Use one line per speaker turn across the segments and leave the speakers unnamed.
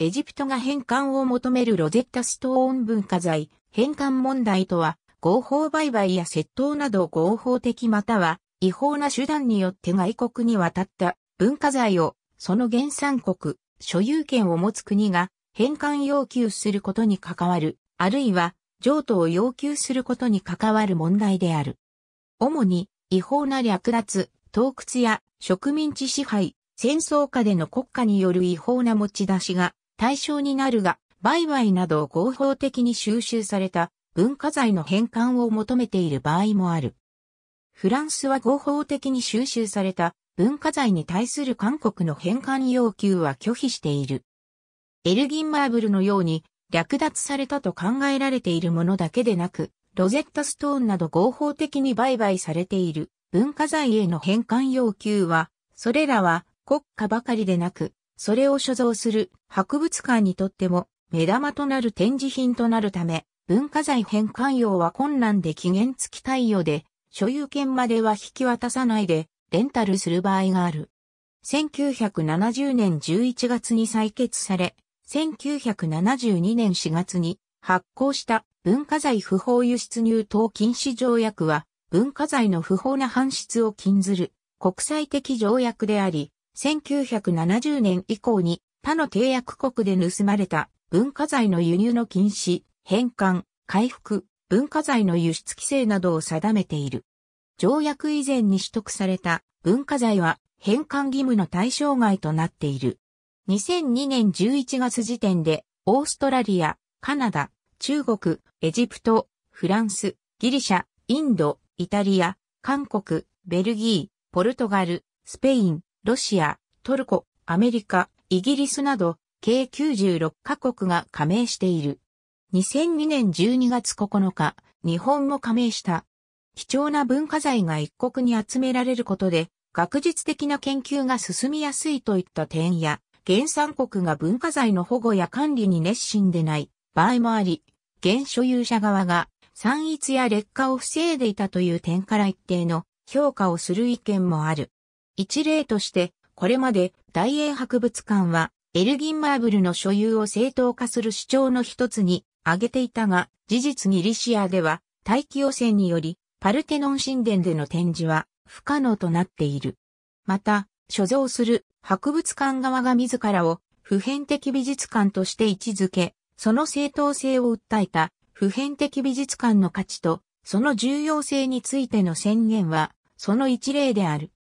エジプトが返還を求めるロゼッタストーン文化財、返還問題とは、合法売買や窃盗など合法的または違法な手段によって外国に渡った文化財をその原産国、所有権を持つ国が返還要求することに関わる、あるいは譲渡を要求することに関わる問題である。主に違法な略奪、盗掘や植民地支配、戦争下での国家による違法な持ち出しが対象になるが、売買などを合法的に収集された文化財の返還を求めている場合もある。フランスは合法的に収集された文化財に対する韓国の返還要求は拒否している。エルギンマーブルのように略奪されたと考えられているものだけでなく、ロゼッタストーンなど合法的に売買されている文化財への返還要求は、それらは国家ばかりでなく、それを所蔵する博物館にとっても目玉となる展示品となるため、文化財返還用は困難で期限付き対応で、所有権までは引き渡さないで、レンタルする場合がある。1970年11月に採決され、1972年4月に発行した文化財不法輸出入等禁止条約は、文化財の不法な搬出を禁ずる国際的条約であり、1970年以降に他の締約国で盗まれた文化財の輸入の禁止、返還、回復、文化財の輸出規制などを定めている。条約以前に取得された文化財は返還義務の対象外となっている。2002年11月時点でオーストラリア、カナダ、中国、エジプト、フランス、ギリシャ、インド、イタリア、韓国、ベルギー、ポルトガル、スペイン、ロシア、トルコ、アメリカ、イギリスなど、計96カ国が加盟している。2002年12月9日、日本も加盟した。貴重な文化財が一国に集められることで、学術的な研究が進みやすいといった点や、原産国が文化財の保護や管理に熱心でない場合もあり、原所有者側が散逸や劣化を防いでいたという点から一定の評価をする意見もある。一例として、これまで大英博物館はエルギン・マーブルの所有を正当化する主張の一つに挙げていたが、事実にリシアでは大気汚染によりパルテノン神殿での展示は不可能となっている。また、所蔵する博物館側が自らを普遍的美術館として位置づけ、その正当性を訴えた普遍的美術館の価値とその重要性についての宣言は、その一例である。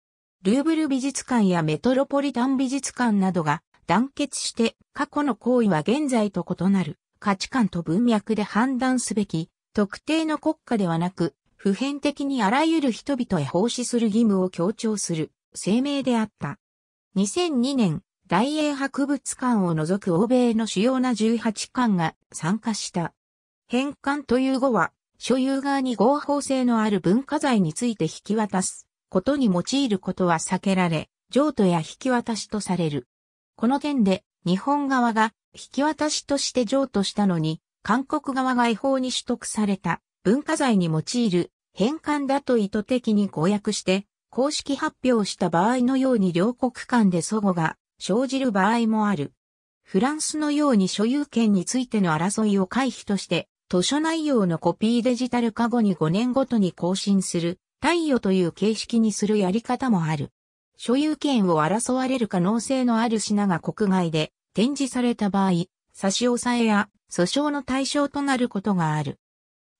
ルーブル美術館やメトロポリタン美術館などが団結して過去の行為は現在と異なる価値観と文脈で判断すべき特定の国家ではなく普遍的にあらゆる人々へ奉仕する義務を強調する声明であった。2002年、大英博物館を除く欧米の主要な18館が参加した。返還という語は、所有側に合法性のある文化財について引き渡すことに用いることは避けられ、譲渡や引き渡しとされる。この点で、日本側が引き渡しとして譲渡したのに、韓国側が違法に取得された文化財に用いる返還だと意図的に公約して公式発表した場合のように両国間で齟齬が生じる場合もある。フランスのように所有権についての争いを回避として図書内容のコピーデジタル化後に5年ごとに更新する貸与という形式にするやり方もある。所有権を争われる可能性のある品が国外で展示された場合、差し押さえや訴訟の対象となることがある。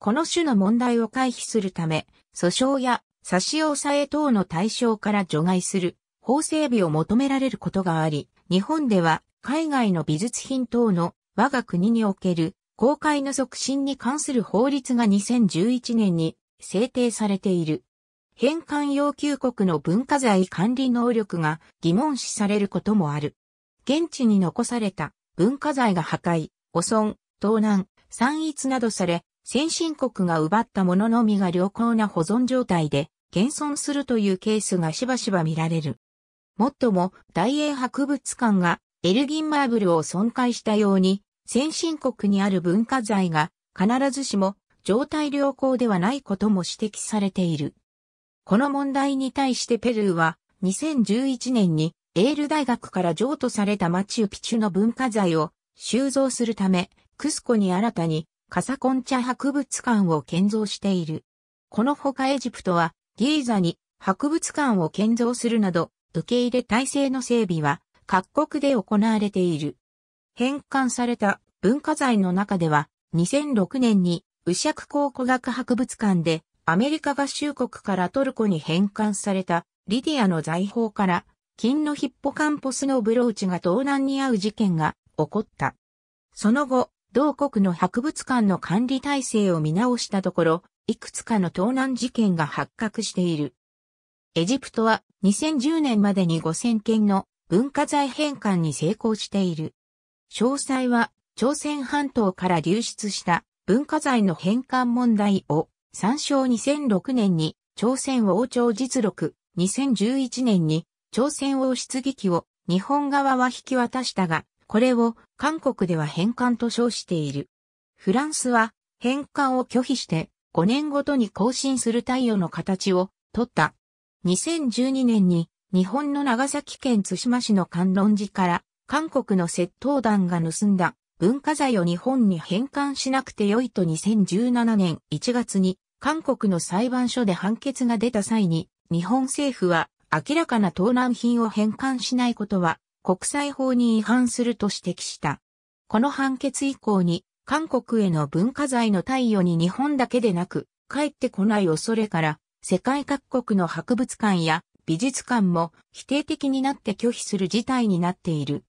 この種の問題を回避するため、訴訟や差し押さえ等の対象から除外する法整備を求められることがあり、日本では海外の美術品等の我が国における公開の促進に関する法律が2011年に制定されている。返還要求国の文化財管理能力が疑問視されることもある。現地に残された文化財が破壊、汚損、盗難、散逸などされ、先進国が奪ったもののみが良好な保存状態で現存するというケースがしばしば見られる。もっとも、大英博物館がエルギンマーブルを損壊したように、先進国にある文化財が必ずしも状態良好ではないことも指摘されている。この問題に対してペルーは2011年にエール大学から譲渡されたマチュピチュの文化財を収蔵するためクスコに新たにカサコンチャ博物館を建造している。このほかエジプトはギーザに博物館を建造するなど受け入れ体制の整備は各国で行われている。返還された文化財の中では2006年にウシャク考古学博物館でアメリカ合衆国からトルコに返還されたリディアの財宝から金のヒッポカンポスのブローチが盗難に遭う事件が起こった。その後、同国の博物館の管理体制を見直したところ、いくつかの盗難事件が発覚している。エジプトは2010年までに5000件の文化財返還に成功している。詳細は朝鮮半島から流出した文化財の返還問題を参照2006年に朝鮮王朝実録、2011年に朝鮮王室撃を日本側は引き渡したが、これを韓国では返還と称している。フランスは返還を拒否して5年ごとに更新する太陽の形を取った。2012年に日本の長崎県津島市の観音寺から韓国の窃盗団が盗んだ文化財を日本に返還しなくてよいと2017年1月に韓国の裁判所で判決が出た際に日本政府は明らかな盗難品を返還しないことは国際法に違反すると指摘した。この判決以降に韓国への文化財の貸与に日本だけでなく帰ってこない恐れから世界各国の博物館や美術館も否定的になって拒否する事態になっている。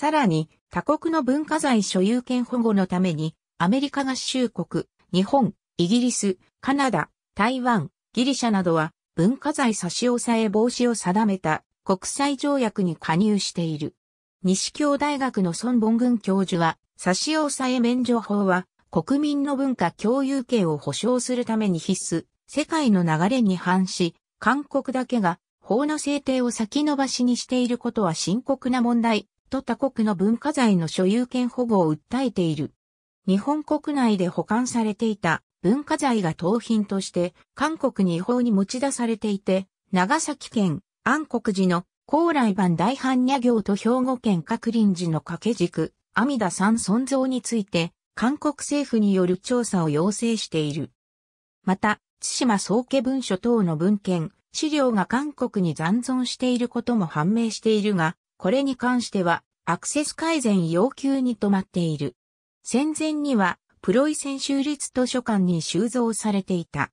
さらに、他国の文化財所有権保護のために、アメリカ合衆国、日本、イギリス、カナダ、台湾、ギリシャなどは、文化財差し押さえ防止を定めた国際条約に加入している。西京大学の孫文軍教授は、差し押さえ免除法は、国民の文化共有権を保障するために必須、世界の流れに反し、韓国だけが法の制定を先延ばしにしていることは深刻な問題と他国の文化財の所有権保護を訴えている。日本国内で保管されていた文化財が盗品として韓国に違法に持ち出されていて、長崎県安国寺の高麗版大般若行と兵庫県各林寺の掛け軸、阿弥陀山尊像について、韓国政府による調査を要請している。また、津島総家文書等の文献、資料が韓国に残存していることも判明しているが、これに関しては、アクセス改善要求に止まっている。戦前には、プロイセン州立図書館に収蔵されていた。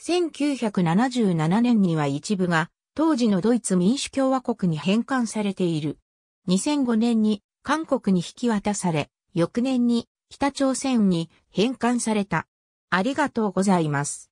1977年には一部が、当時のドイツ民主共和国に返還されている。2005年に韓国に引き渡され、翌年に北朝鮮に返還された。ありがとうございます。